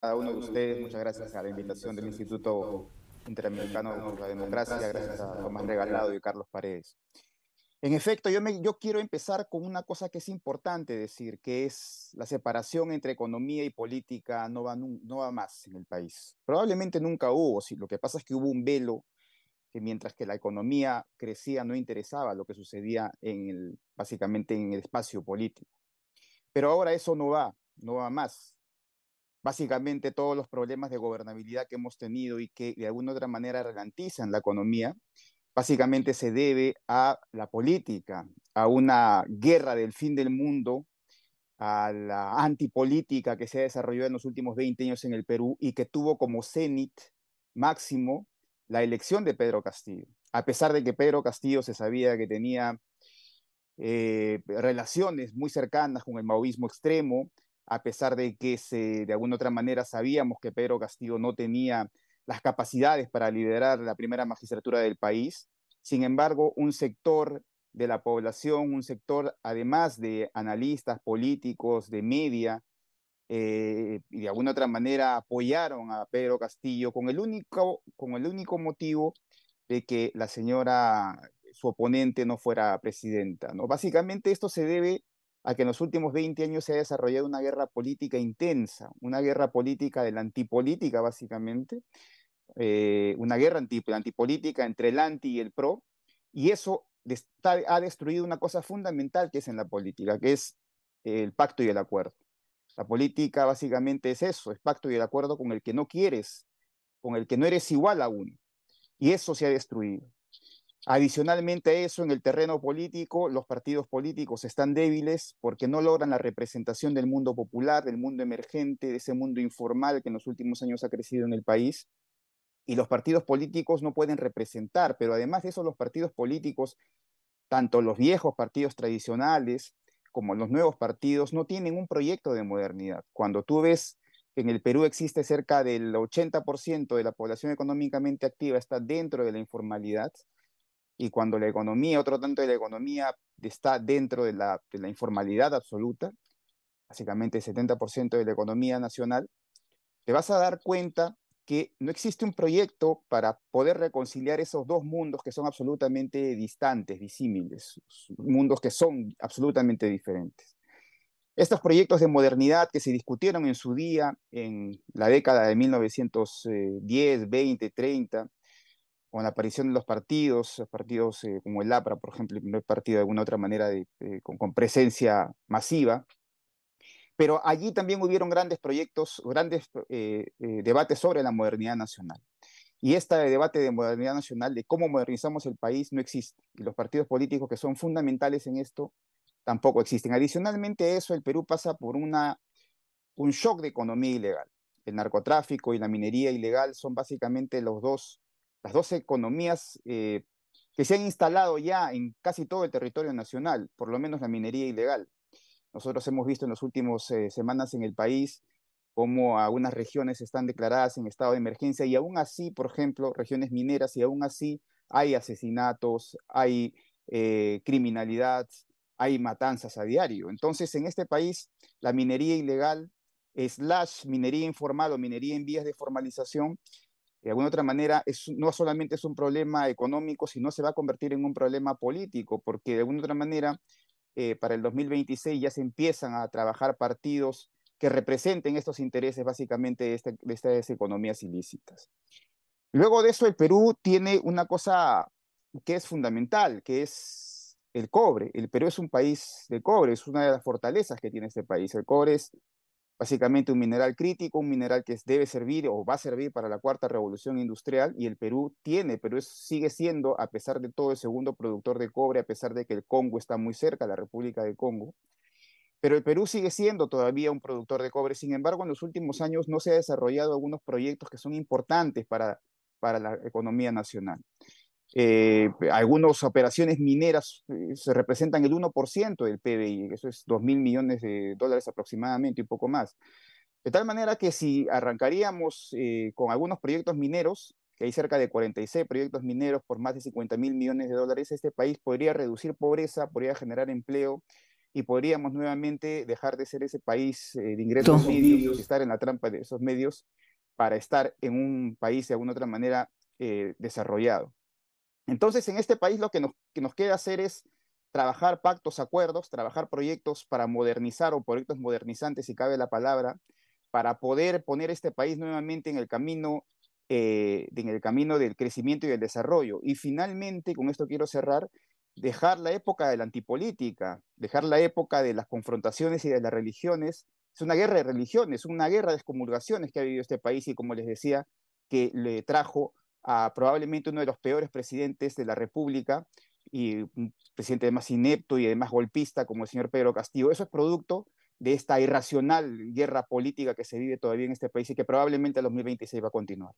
cada uno de ustedes. Muchas gracias a la invitación del Instituto Interamericano de la Democracia, gracias a Tomás Regalado y Carlos Paredes. En efecto, yo, yo quiero empezar con una cosa que es importante decir, que es la separación entre economía y política no va, no va más en el país. Probablemente nunca hubo, si, lo que pasa es que hubo un velo que mientras que la economía crecía no interesaba lo que sucedía en el, básicamente en el espacio político. Pero ahora eso no va, no va más básicamente todos los problemas de gobernabilidad que hemos tenido y que de alguna otra manera ralentizan la economía, básicamente se debe a la política, a una guerra del fin del mundo, a la antipolítica que se ha desarrollado en los últimos 20 años en el Perú y que tuvo como cenit máximo la elección de Pedro Castillo. A pesar de que Pedro Castillo se sabía que tenía eh, relaciones muy cercanas con el maoísmo extremo, a pesar de que de alguna otra manera sabíamos que Pedro Castillo no tenía las capacidades para liderar la primera magistratura del país. Sin embargo, un sector de la población, un sector además de analistas políticos, de media, eh, y de alguna otra manera apoyaron a Pedro Castillo con el único, con el único motivo de que la señora, su oponente, no fuera presidenta. ¿no? Básicamente esto se debe a que en los últimos 20 años se ha desarrollado una guerra política intensa, una guerra política de la antipolítica básicamente, eh, una guerra anti, antipolítica entre el anti y el pro, y eso ha destruido una cosa fundamental que es en la política, que es el pacto y el acuerdo. La política básicamente es eso, es pacto y el acuerdo con el que no quieres, con el que no eres igual a uno. Y eso se ha destruido. Adicionalmente a eso, en el terreno político, los partidos políticos están débiles porque no logran la representación del mundo popular, del mundo emergente, de ese mundo informal que en los últimos años ha crecido en el país. Y los partidos políticos no pueden representar, pero además de eso, los partidos políticos, tanto los viejos partidos tradicionales como los nuevos partidos, no tienen un proyecto de modernidad. Cuando tú ves que en el Perú existe cerca del 80% de la población económicamente activa está dentro de la informalidad, y cuando la economía, otro tanto de la economía está dentro de la, informalidad absoluta, básicamente el 70% de la economía nacional, te vas a dar cuenta que no existe un proyecto para poder reconciliar esos dos mundos que son absolutamente distantes, disímiles, mundos que son absolutamente diferentes. Estos proyectos de modernidad que se discutieron en su día, en la década de 1910, 20, 30, con la aparición de los partidos, partidos eh, como el APRA, por ejemplo, el primer partido de alguna otra manera con, con, presencia masiva. Pero allí también hubieron grandes proyectos, grandes eh, eh, debates sobre la modernidad nacional. Y este debate de modernidad nacional, de cómo modernizamos el país, no existe. Y los partidos políticos que son fundamentales en esto tampoco existen. Adicionalmente a eso, el Perú pasa por una, un shock de economía ilegal. El narcotráfico y la minería ilegal son básicamente los dos las dos economías eh, que se han instalado ya en casi todo el territorio nacional, por lo menos la minería ilegal. Nosotros hemos visto en las últimas eh, semanas en el país cómo algunas regiones están declaradas en estado de emergencia y aún así, por ejemplo, regiones mineras y aún así hay asesinatos, hay eh, criminalidad, hay matanzas a diario. Entonces, en este país, la minería ilegal, slash minería informal o minería en vías de formalización, de alguna otra manera no solamente es un problema económico, sino se va a convertir en un problema político, porque de alguna otra manera eh, para el 2026 ya se empiezan a trabajar partidos que representen estos intereses básicamente este, estas economías ilícitas. Luego de eso, el Perú tiene una cosa que es fundamental, que es el cobre. El Perú es un país de cobre, es una de las fortalezas que tiene este país. El cobre es básicamente un mineral crítico, un mineral que debe servir o va a servir para la cuarta revolución industrial y el Perú tiene, pero sigue siendo, a pesar de todo, el segundo productor de cobre, a pesar de que el Congo está muy cerca, la República del Congo. Pero el Perú sigue siendo todavía un productor de cobre, sin embargo, en los últimos años no se han desarrollado algunos proyectos que son importantes para, para la economía nacional. Eh, algunas operaciones mineras eh, se representan el 1% del PBI, eso es 2 mil millones de dólares aproximadamente y poco más. De tal manera que si arrancaríamos eh, con algunos proyectos mineros, que hay cerca de 46 proyectos mineros por más de 50 mil millones de dólares, este país podría reducir pobreza, podría generar empleo y podríamos nuevamente dejar de ser ese país de ingresos medios y estar en la trampa de esos medios para estar en un país de alguna otra manera desarrollado. Entonces, en este país lo que nos, queda hacer es trabajar pactos, acuerdos, trabajar proyectos para modernizar o proyectos modernizantes, si cabe la palabra, para poder poner este país nuevamente en el camino, eh, en el camino del crecimiento y del desarrollo. Y finalmente, con esto quiero cerrar, dejar la época de la antipolítica, dejar la época de las confrontaciones y de las religiones. Es una guerra de religiones, una guerra de excomulgaciones que ha vivido este país y, como les decía, que le trajo a probablemente uno de los peores presidentes de la República y un presidente más inepto y además golpista como el señor Pedro Castillo. Eso es producto de esta irracional guerra política que se vive todavía en este país y que probablemente a 2026 va a continuar.